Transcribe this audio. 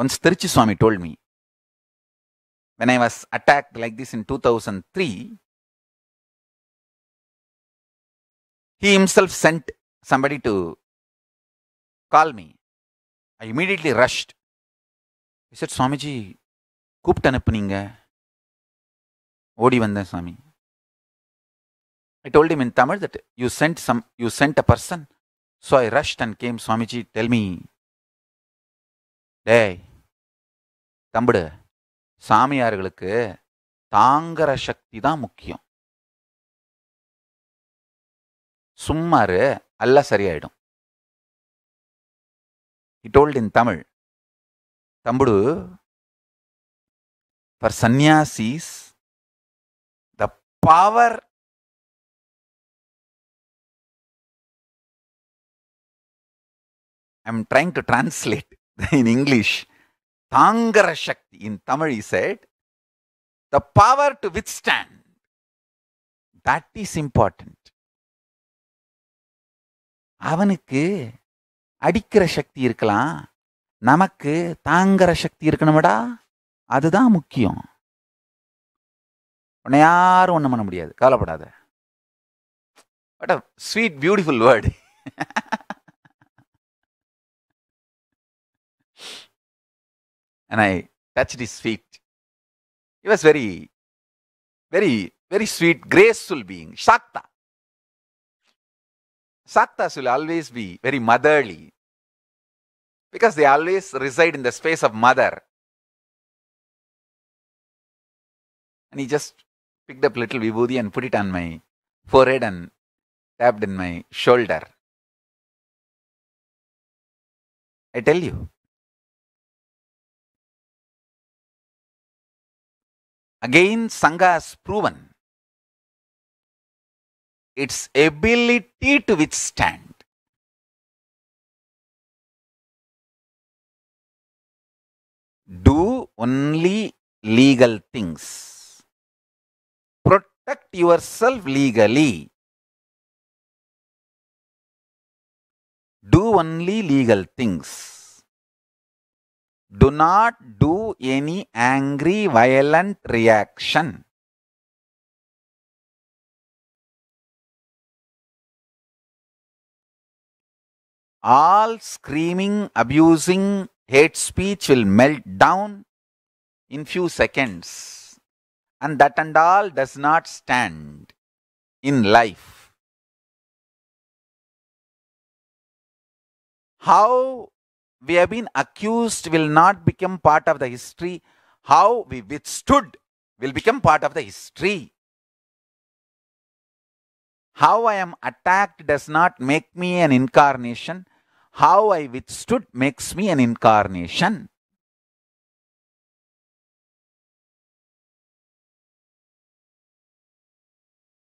Once Tiruchi Swami told me, when I was attacked like this in 2003, he himself sent somebody to call me. I immediately rushed. He said, Swamiji, கூப்பிட்டு அனுப்புனீங்க ஓடி வந்தேன் சாமி I told him in Tamil that you sent some you sent a person so I rushed and came Swamiji tell me டேய் தம்பிடு சாமியார்களுக்கு தாங்கிற சக்தி தான் முக்கியம் சும்மாரு அல்ல சரியாயிடும் ஹி இன் தமிழ் தம்புடு for sannyasis the power I am trying to translate in English Tangara shakti in Tamil he the power to withstand that is important. அவனுக்கு அடிக்கிற சக்தி இருக்கலாம் நமக்கு தாங்கிற சக்தி இருக்கணும்டா அதுதான் முக்கியம் உன்னை யாரும் ஒன்றும் பண்ண முடியாது கவலைப்படாத what a sweet beautiful word and I touched his feet. He was very, very, very sweet, graceful being, Shakta. Shaktas will always be very motherly because they always reside in the space of mother. And he just picked up little vibhuti and put it on my forehead and tapped in my shoulder. I tell you, Again, Sangha has proven its ability to withstand. Do only legal things. Protect yourself legally. Do only legal things do not do any angry violent reaction. All screaming, abusing, hate speech will melt down in few seconds and that and all does not stand in life. How we have been accused will not become part of the history. How we withstood will become part of the history. How I am attacked does not make me an incarnation. How I withstood makes me an incarnation.